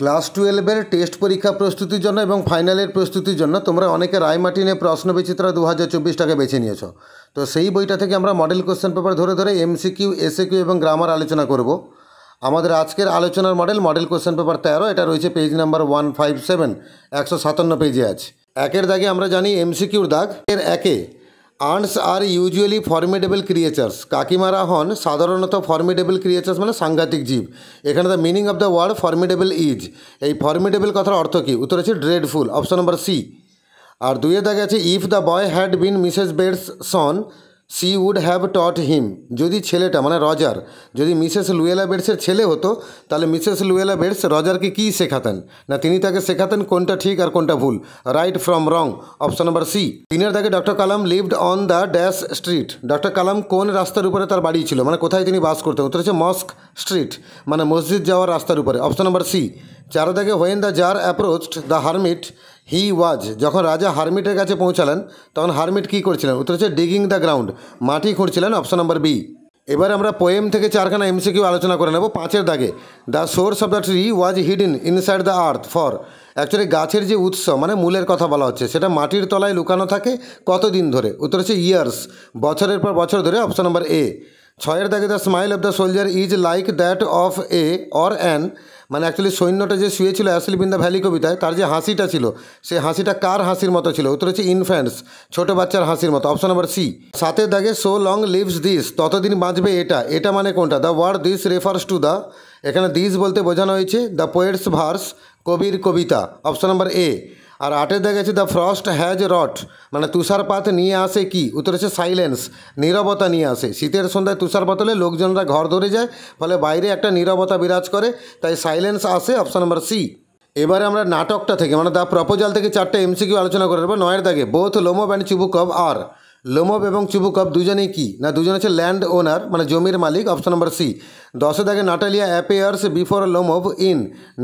Class টুয়েলভের test পরীক্ষা প্রস্তুতির জন্য এবং ফাইনালের প্রস্তুতির জন্য তোমরা অনেকে রায়মার্টিনের প্রশ্ন বিচিত্রা দু হাজার চব্বিশটাকে বেছে নিয়েছো তো সেই বইটা থেকে আমরা মডেল কোশ্চেন পেপার ধরে ধরে এমসিকিউ এসএকিউ এবং গ্রামার আলোচনা করব আমাদের আজকের আলোচনার মডেল মডেল কোশ্চেন পেপার তেরো এটা রয়েছে page number one five seven একশো সাতান্ন পেজে আছে একের দাগে আমরা জানি এমসিকিউর দাগ এর একে ants are usually formidable creatures কাকিমারা হন সাধারণত ফর্মিডেবল ক্রিয়েচার্স মানে সাংঘাতিক জীব এখানে the meaning of the word formidable is এই ফর্মিডেবল কথার অর্থ কী উত্তর আছে ড্রেডফুল অপশন নম্বর সি আর দুয়ে দেখা আছে if the boy had been Mrs Bates son she would have taught him যদি ছেলেটা মানে রজার যদি মিসেস লুয়েলা বেডসের ছেলে হতো তাহলে মিসেস লুয়েলা বেডস রজারকে কী শেখাতেন না তিনি তাকে শেখাতেন কোনটা ঠিক আর কোনটা ভুল right from wrong option number C দিনের দাগে doctor Kalam lived on the dash street doctor Kalam কোন রাস্তার উপরে তার বাড়ি ছিল মানে কোথায় তিনি বাস করতেন উত্তর হচ্ছে মস্ক স্ট্রিট মানে মসজিদ যাওয়ার রাস্তার উপরে অপশন নাম্বার সি চারো দাগে when the tsar approached the hermit he was যখন রাজা হারমিটের কাছে পৌঁছালেন তখন হারমিট কী করছিলেন উত্তর হচ্ছে ডিগিং দ্য গ্রাউন্ড মাটি খুঁড়ছিলেন অপশন নাম্বার বি এবার আমরা পোয়েম থেকে চারখানা এমসিকিউ আলোচনা করে নেব পাঁচের দাগে the source of the tree was hidden inside the earth for actually গাছের যে উৎস মানে মূলের কথা বলা হচ্ছে সেটা মাটির তলায় লুকানো থাকে কতদিন ধরে উত্তর হচ্ছে ইয়ার্স বছরের পর বছর ধরে অপশন নাম্বার এ ছয়ের দাগে the smile of the soldier is like that of a or an মানে অ্যাকচুয়ালি সৈন্যটা যে শুয়েছিল অ্যাসলিপ ইন দ্য ভ্যালি কবিতায় তার যে হাসিটা ছিল সেই হাসিটা কার হাসির মতো ছিল উত্তর হচ্ছে ইনফ্যান্টস ছোট বাচ্চার হাসির মতো অপশন নাম্বার সি সাতের দাগে সো লং লিভস দিস ততদিন বাঁচবে এটা এটা মানে কোনটা the word this refers to the এখানে দিস বলতে বোঝানো হয়েছে দ্য পোয়েটস ভার্স কবির কবিতা অপশন নাম্বার এ আর আটে দেখেছি দ্য ফ্রস্ট হ্যাজ রট মানে তুষারপাত নিয়ে আসে কি উত্তর হচ্ছে সাইলেন্স নীরবতা নিয়ে আসে শীতের সন্ধ্যায় তুষারপাত হলে লোকজনরা ঘর ধরে যায় ফলে বাইরে একটা নীরবতা বিরাজ করে তাই সাইলেন্স আসে অপশান নাম্বার সি এবারে আমরা নাটকটা থেকে মানে দ্য প্রপোজাল থেকে চারটে এমসিকিউ আলোচনা করে নেবো নয়ের দাগে বোথ লোমো অ্যান্ড অব আর লোমব এবং চুবুকপ দুজনেই কি না দুজন হচ্ছে ল্যান্ড ওনার মানে জমির মালিক অপশন নম্বর সি দশে দাগে Natalia appears before Lomov in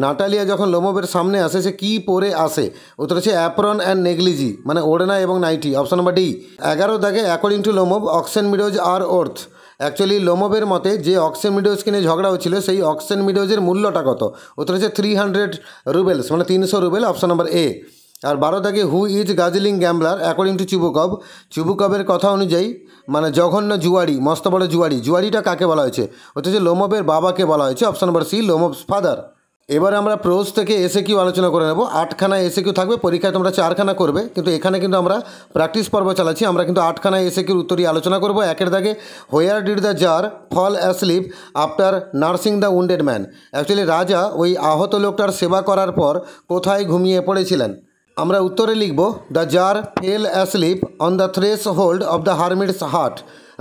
Natalia যখন লোমবের সামনে আসে সে কী পরে আসে উত্তর হচ্ছে অ্যাপ্রন অ্যান্ড নেগলিজি মানে ওড়না এবং নাইটি অপশন নম্বর ডি এগারো দাগে according to Lomov Oxen Meadows are worth actually লোমবের মতে যে অক্সেন মিডোজ কিনে ঝগড়া হচ্ছিল সেই অক্সেন মিডোজের মূল্যটা কত উত্তর হচ্ছে থ্রি হান্ড্রেড রুবেলস মানে তিনশো রুবেল অপশন নম্বর এ আর বারো থাকে who is guzzling gambler according to Chubukov চুবুকবের কথা অনুযায়ী মানে জঘন্য জুয়ারি মস্ত বড় জুয়ারি জুয়ারিটা কাকে বলা হয়েছে হচ্ছে লোমবের বাবাকে বলা হয়েছে option number C Lomov's father এবার আমরা প্রোজ থেকে এসে কিউ আলোচনা করে নেব আটখানা এসে কিউ থাকবে পরীক্ষায় তোমরা চারখানা করবে কিন্তু এখানে কিন্তু আমরা প্র্যাকটিস পর্ব চালাচ্ছি আমরা কিন্তু আটখানা এসে কিউর উত্তরই আলোচনা করব একের দাগে where did the tsar fall asleep after nursing the wounded man actually রাজা ওই আহত লোকটার সেবা করার পর কোথায় ঘুমিয়ে পড়েছিলেন আমরা উত্তরে লিখব the tsar fell asleep on the threshold of the hermit's hut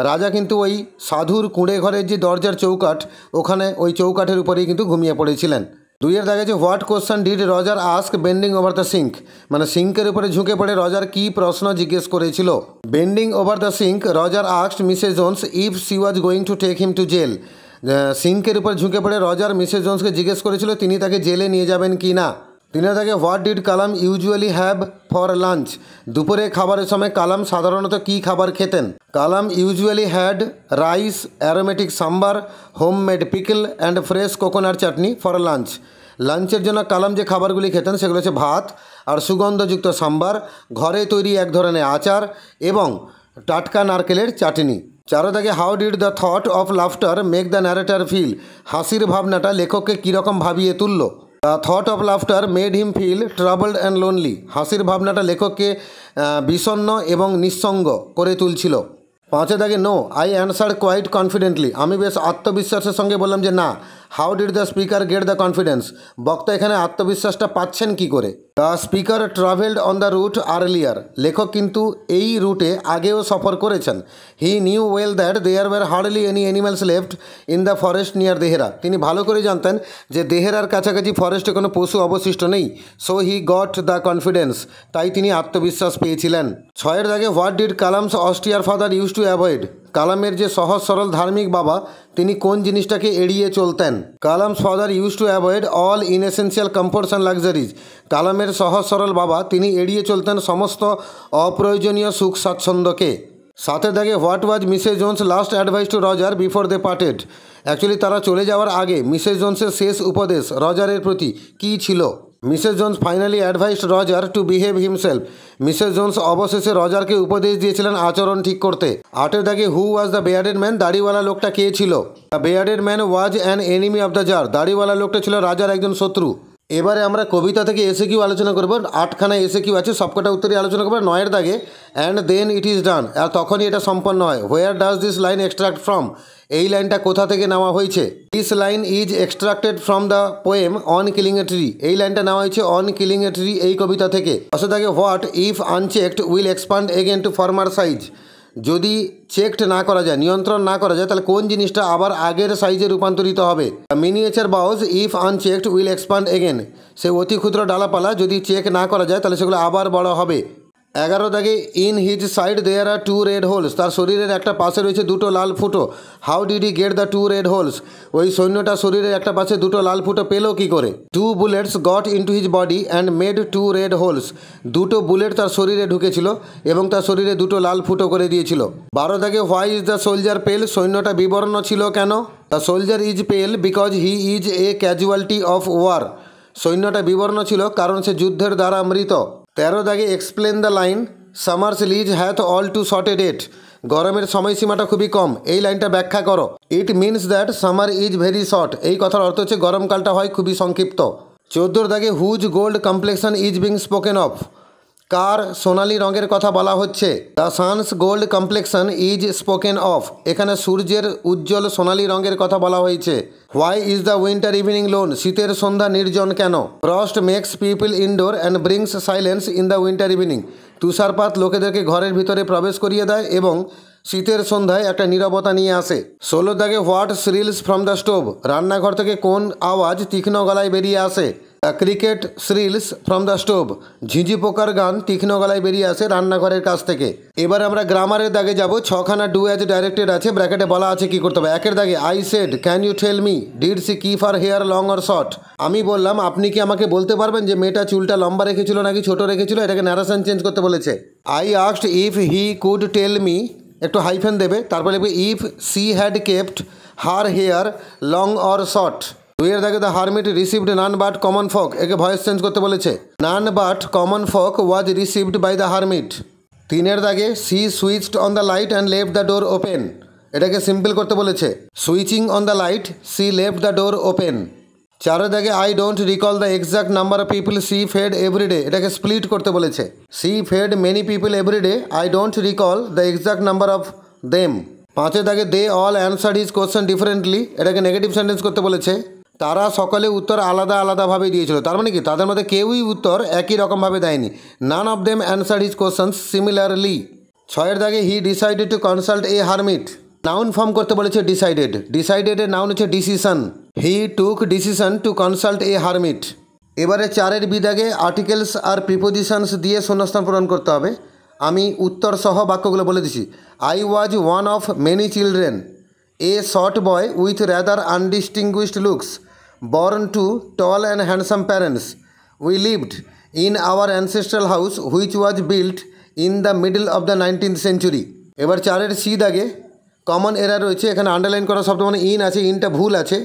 রাজা কিন্তু ওই সাধুর কুঁড়ে ঘরের যে দরজার চৌকাঠ ওখানে ওই চৌকাঠের উপরেই কিন্তু ঘুমিয়ে পড়েছিলেন দুইয়ের দাগে যে what question did Roger ask bending over the sink মানে সিঙ্কের উপরে ঝুঁকে পড়ে রজার কি প্রশ্ন জিজ্ঞেস করেছিল bending over the sink Roger asked Mrs Jones if she was going to take him to jail সিঙ্কের উপর ঝুঁকে পড়ে রজার মিসেস জোন্সকে জিজ্ঞেস করেছিল তিনি তাকে জেলে নিয়ে যাবেন কি না দিনে থাকে what did Kalam usually have for lunch দুপুরে খাবারের সময় কালাম সাধারণত কি খাবার খেতেন Kalam usually had rice aromatic sambar home made pickle and fresh coconut chutney for lunch লাঞ্চের জন্য কালাম যে খাবারগুলি খেতেন সেগুলো হচ্ছে ভাত আর সুগন্ধযুক্ত সাম্বার ঘরে তৈরি এক ধরনের আচার এবং টাটকা নারকেলের চাটনি চারোদিকে how did the thought of laughter make the narrator feel হাসির ভাবনাটা লেখককে কীরকম ভাবিয়ে তুললো the thought of laughter made him feel troubled and lonely হাসির ভাবনাটা লেখককে বিষণ্ন এবং নিঃসঙ্গ করে তুলছিল পাঁচে দাগে no I answer quite confidently আমি বেশ আত্মবিশ্বাসের সঙ্গে বললাম যে না how did the speaker get the confidence বক্তা এখানে আত্মবিশ্বাসটা পাচ্ছেন কি করে the speaker travelled on the route earlier লেখক কিন্তু এই রুটে আগেও সফর করেছেন he knew well that there were hardly any animals left in the forest near Dehra তিনি ভালো করে জানতেন যে দেহেরার কাছাকাছি ফরেস্টে কোনো পশু অবশিষ্ট নেই so he got the confidence তাই তিনি আত্মবিশ্বাস পেয়েছিলেন ছয়ের দাগে হোয়াট ডিড কালামস অস্ট্রিয়ার ফাদার ইউজ টু অ্যাভয়েড কালামের যে সহজ সরল ধার্মিক বাবা তিনি কোন জিনিসটাকে এড়িয়ে চলতেন Kalam father use to avoid all inessential comforts and luxuries কালামের সহজ সরল বাবা তিনি এড়িয়ে চলতেন সমস্ত অপ্রয়োজনীয় সুখ স্বাচ্ছন্দ্যকে সাথে দেখে what was Mrs Jones last advice to Roger before they parted actually তারা চলে যাওয়ার আগে মিসেস জোন্সের শেষ উপদেশ রজারের প্রতি কী ছিল Mrs Jones finally advised Roger to behave himself Mrs Jones অবশেষে রজারকে উপদেশ দিয়েছিলেন আচরণ ঠিক করতে আটের দাগে who was the bearded man দাড়িওয়ালা লোকটা কে ছিল the bearded man was an enemy of the tsar দাড়িওয়ালা লোকটা ছিল রাজার একজন শত্রু এবারে আমরা কবিতা থেকে এসে কিউ আলোচনা করবো আটখানা এসে কিউ আছে সবকটা উত্তরই আলোচনা করবো নয়ের দাগে and then it is done আর তখনই এটা সম্পন্ন হয় where does this line extract from এই লাইনটা কোথা থেকে নেওয়া হয়েছে this line is extracted from the poem on killing a tree এই লাইনটা নেওয়া হয়েছে অন কিলিং এ ট্রি এই কবিতা থেকে অসে থাকে what if unchecked will expand again to former size যদি চেকড না করা যায় নিয়ন্ত্রণ না করা যায় তাহলে কোন জিনিসটা আবার আগের সাইজে রূপান্তরিত হবে miniature boughs if unchecked will expand again সে অতি ক্ষুদ্র ডালাপালা যদি চেক না করা যায় তাহলে সেগুলো আবার বড় হবে এগারো দাগে in his side there are two red holes তার শরীরের একটা পাশে রয়েছে দুটো লাল ফুটো how did he get the two red holes ওই সৈন্যটা শরীরের একটা পাশে দুটো লাল ফুটো পেল কি করে two bullets got into his body and made two red holes দুটো বুলেট তার শরীরে ঢুকেছিল এবং তার শরীরে দুটো লাল ফুটো করে দিয়েছিল বারো দাগে হোয়াই ইজ দ্য সোলজার পেল সৈন্যটা বিবর্ণ ছিল কেন the soldier is pale because he is a casualty of war সৈন্যটা বিবর্ণ ছিল কারণ সে যুদ্ধের দ্বারা মৃত তেরো দাগে explain the line summer's lease hath all too short a date গরমের সময়সীমাটা খুবই কম এই লাইনটা ব্যাখ্যা করো it means that summer is very short এই কথার অর্থ হচ্ছে গরমকালটা হয় খুবই সংক্ষিপ্ত চোদ্দোর দাগে whose gold complexion is being spoken of কার সোনালি রঙের কথা বলা হচ্ছে the sun's gold complexion is spoken of এখানে সূর্যের উজ্জ্বল সোনালি রঙের কথা বলা হয়েছে why is the winter evening lone শীতের সন্ধ্যা নির্জন কেন frost makes people indoor and brings silence in the winter evening তুষারপাত লোকেদেরকে ঘরের ভিতরে প্রবেশ করিয়ে দেয় এবং শীতের সন্ধ্যায় একটা নিরবতা নিয়ে আসে ষোলো দাগে what shrills from the stove রান্নাঘর থেকে কোন আওয়াজ তীক্ষ্ণ গলায় বেরিয়ে আসে cricket shrills from the stove ঝিঁঝি পোকার গান তীক্ষ্ণ গলায় বেরিয়ে আসে রান্নাঘরের কাছ থেকে এবার আমরা গ্রামারের দাগে যাব ছখানা ডু অ্যাজ ডাইরেক্টেড আছে ব্র্যাকেটে বলা আছে কি করতে হবে একের দাগে I said can you tell me did she keep her hair long or short আমি বললাম আপনি কি আমাকে বলতে পারবেন যে মেয়েটা চুলটা লম্বা রেখেছিল নাকি ছোট রেখেছিল এটাকে ন্যারেশন চেঞ্জ করতে বলেছে I asked if he could tell me একটু হাইফেন দেবে তারপরে if she had kept her hair long or short দুইয়ের দাগে the hermit received none but common folk একে ভয়েস চেঞ্জ করতে বলেছে নান but common folk was received by the hermit তিনের দাগে she switched on the light and left the door open এটাকে simple করতে বলেছে switching on the light she left the door open চারের দাগে I don't recall the exact number of people she fed everyday এটাকে split করতে বলেছে she fed many people everyday I don't recall the exact number of them পাঁচের দাগে they all answer his question differently এটাকে negative sentence করতে বলেছে তারা সকলে উত্তর আলাদা আলাদাভাবে দিয়েছিল তার মানে কি তাদের মধ্যে কেউই উত্তর একই রকমভাবে দেয়নি none of them answer his questions similarly ছয়ের দাগে he decided to consult a hermit noun form করতে বলেছে ডিসাইডেড ডিসাইডেডের নাউন হচ্ছে decision he took decision to consult a hermit এবারে চারের বিদাগে আর্টিকেলস আর প্রিপোজিশনস দিয়ে শূন্যস্থান পূরণ করতে হবে আমি উত্তর সহ বাক্যগুলো বলে দিছি I was one of many children a short boy with rather undistinguished looks Born to tall and handsome parents, we lived in our ancestral house which was built in the middle of the 19th century. এবার চারের C আগে common error রয়েছে এখানে underline করা শব্দ মানে in আছে ইনটা ভুল আছে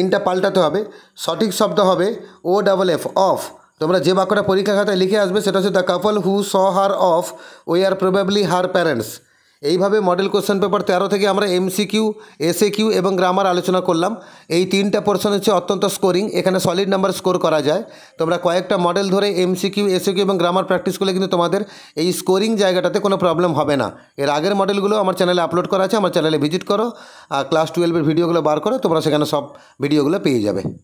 ইনটা পাল্টাতে হবে সঠিক শব্দ হবে ও ডাবল এফ অফ তোমরা যে বাক্যটা পরীক্ষা খাতায় লিখে আসবে সেটা হচ্ছে the couple who saw her of ওই আর প্রবাবলি হার প্যারেন্টস এইভাবে মডেল কোশ্চেন পেপার তেরো থেকে আমরা এমসিকিউ এসএ কিউ এবং গ্রামার আলোচনা করলাম এই তিনটা পোর্শন হচ্ছে অত্যন্ত স্কোরিং এখানে সলিড নাম্বার স্কোর করা যায় তোমরা কয়েকটা মডেল ধরে এমসিকিউ এসএ কিউ এবং গ্রামার প্র্যাকটিস করলে কিন্তু তোমাদের এই স্কোরিং জায়গাটাতে কোনো প্রবলেম হবে না এর আগের মডেলগুলো আমার চ্যানেলে আপলোড করা আছে আমার চ্যানেলে ভিজিট করো আর ক্লাস টুয়েলভের ভিডিওগুলো বার করো তোমরা সেখানে সব ভিডিওগুলো পেয়ে যাবে